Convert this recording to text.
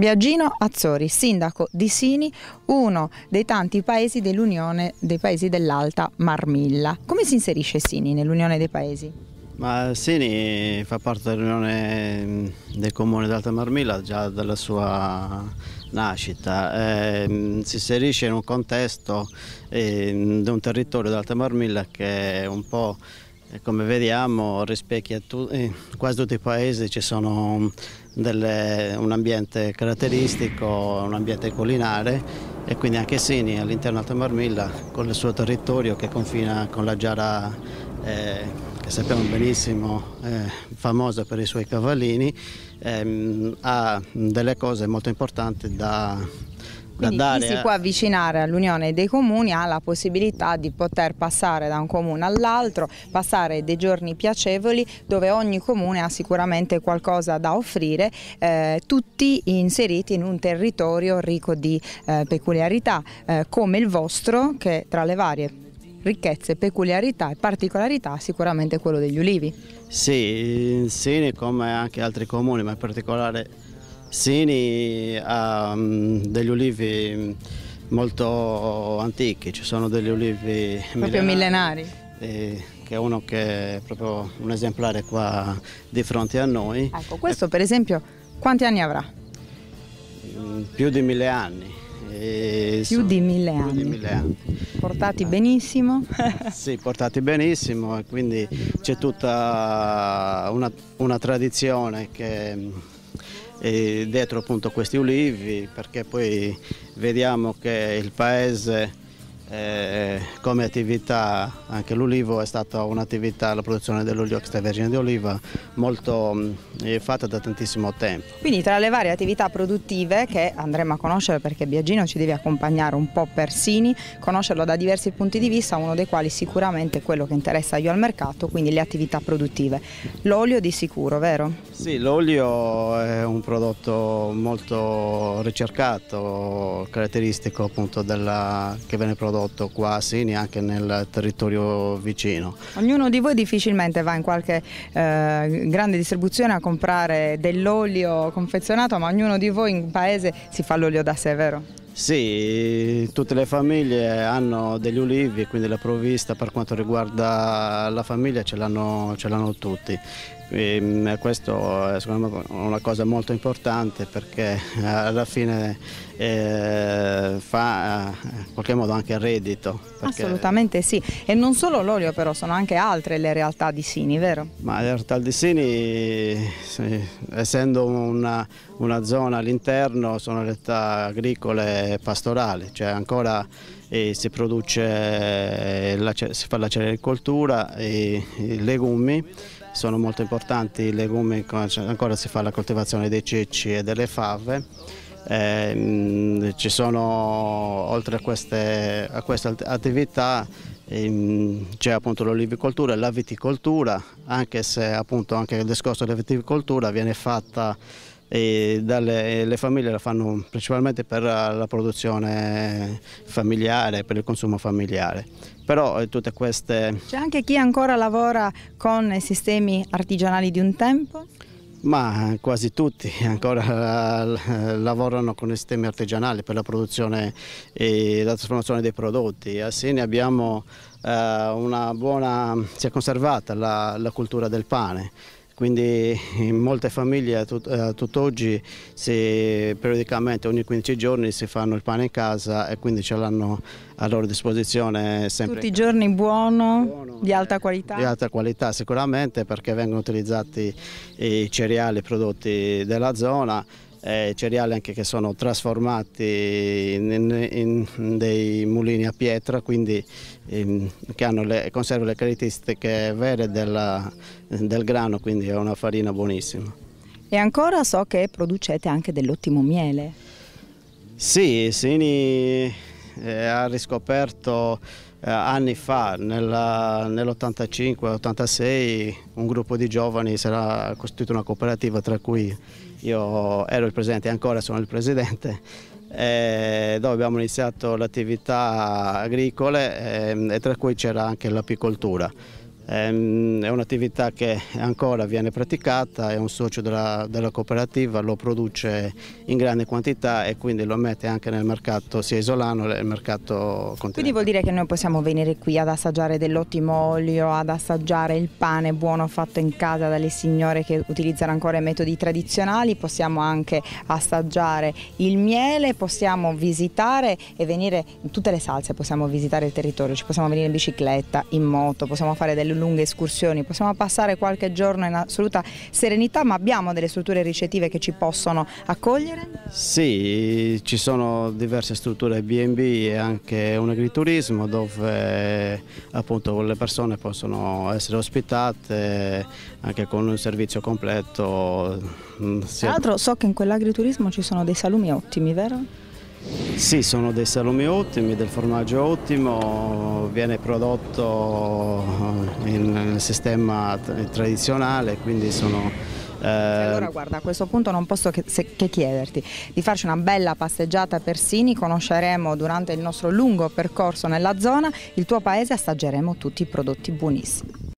Biagino Azzori, sindaco di Sini, uno dei tanti paesi dell'Unione dei Paesi dell'Alta Marmilla. Come si inserisce Sini nell'Unione dei Paesi? Ma Sini fa parte dell'Unione mm, dei Comuni d'Alta Marmilla già dalla sua nascita, eh, mm, si inserisce in un contesto eh, mm, di un territorio d'Alta Marmilla che è un po' eh, come vediamo rispecchia tu, eh, quasi tutti i paesi ci sono delle, un ambiente caratteristico, un ambiente collinare e quindi anche Sini all'interno di Alta Marmilla con il suo territorio che confina con la Giara eh, che sappiamo benissimo eh, famosa per i suoi cavallini, ehm, ha delle cose molto importanti da quindi chi si può avvicinare all'Unione dei Comuni ha la possibilità di poter passare da un comune all'altro, passare dei giorni piacevoli dove ogni comune ha sicuramente qualcosa da offrire, eh, tutti inseriti in un territorio ricco di eh, peculiarità eh, come il vostro che tra le varie ricchezze, peculiarità e particolarità sicuramente quello degli ulivi. Sì, in Sine come anche altri comuni, ma in particolare Sini ha ehm, degli ulivi molto antichi, ci sono degli ulivi proprio millenari. millenari. Eh, che è uno che è proprio un esemplare qua di fronte a noi. Ecco, questo per esempio quanti anni avrà? Mm, più di mille anni. Eh, più, di mille più anni. di mille anni. Portati benissimo. sì, portati benissimo e quindi c'è tutta una, una tradizione che dietro appunto questi ulivi perché poi vediamo che il paese eh, come attività anche l'olivo è stata un'attività, la produzione dell'olio extravergine di oliva, molto mm, eh, fatta da tantissimo tempo. Quindi tra le varie attività produttive che andremo a conoscere perché Biagino ci deve accompagnare un po' per Sini, conoscerlo da diversi punti di vista, uno dei quali sicuramente è quello che interessa io al mercato, quindi le attività produttive. L'olio di sicuro, vero? Sì, l'olio è un prodotto molto ricercato, caratteristico appunto della, che viene prodotto prodotto sì, neanche nel territorio vicino. Ognuno di voi difficilmente va in qualche eh, grande distribuzione a comprare dell'olio confezionato, ma ognuno di voi in paese si fa l'olio da sé, vero? Sì, tutte le famiglie hanno degli ulivi, quindi la provvista per quanto riguarda la famiglia ce l'hanno, tutti. E ehm, questo è secondo me una cosa molto importante perché eh, alla fine eh, fa eh, in qualche modo anche il reddito. Perché... Assolutamente sì, e non solo l'olio però, sono anche altre le realtà di Sini, vero? Ma le realtà di Sini, sì, essendo una, una zona all'interno sono realtà agricole e pastorali, cioè ancora eh, si produce, eh, la, si fa la cerealicoltura, i, i legumi, sono molto importanti i legumi, ancora si fa la coltivazione dei ceci e delle fave. Eh, mh, ci sono oltre a queste, a queste attività ehm, c'è appunto l'olivicoltura e la viticoltura, anche se appunto anche il discorso della viticoltura viene fatta e dalle, le famiglie la fanno principalmente per la produzione familiare, per il consumo familiare. Però eh, tutte queste... C'è anche chi ancora lavora con sistemi artigianali di un tempo? Ma quasi tutti ancora lavorano con i sistemi artigianali per la produzione e la trasformazione dei prodotti. A Sini abbiamo eh, una buona, si è conservata la, la cultura del pane quindi in molte famiglie a, tutt'oggi periodicamente ogni 15 giorni si fanno il pane in casa e quindi ce l'hanno a loro disposizione sempre. Tutti i giorni buono, buono di alta qualità? Di alta qualità sicuramente perché vengono utilizzati i cereali prodotti della zona eh, cereali anche che sono trasformati in, in, in dei mulini a pietra, quindi ehm, che le, conservano le caratteristiche vere della, del grano, quindi è una farina buonissima. E ancora so che producete anche dell'ottimo miele. Sì, Sini eh, ha riscoperto eh, anni fa, nell'85-86, un gruppo di giovani si era costituito una cooperativa tra cui io ero il presidente e ancora sono il presidente, eh, dove abbiamo iniziato le attività agricole ehm, e tra cui c'era anche l'apicoltura. Ehm, è un'attività che ancora viene praticata, è un socio della, della, cooperativa, lo produce in grande quantità e quindi lo mette anche nel mercato sia isolano che nel mercato continentale. Quindi vuol dire che noi possiamo venire qui ad assaggiare dell'ottimo olio, ad assaggiare il pane buono fatto in casa dalle signore che utilizzano ancora i metodi tradizionali, possiamo anche assaggiare il miele, possiamo visitare e venire in tutte le salse, possiamo visitare il territorio, ci possiamo venire in bicicletta, in moto, possiamo fare delle lunghe escursioni, possiamo passare qualche giorno in assoluta serenità ma abbiamo delle strutture ricettive che ci possono accogliere? Sì, ci sono diverse strutture B&B e anche un agriturismo dove appunto le persone possono essere ospitate anche con un servizio completo. Mm, Tra l'altro so che in quell'agriturismo ci sono dei salumi ottimi, vero? Sì, sono dei salumi ottimi, del formaggio ottimo, viene prodotto eh, nel sistema tradizionale, quindi sono cioè, eh, allora guarda, a questo punto non posso che, se, che, chiederti di farci una bella passeggiata a Persini, conosceremo durante il nostro lungo percorso nella zona il tuo paese e assaggeremo tutti i prodotti buonissimi.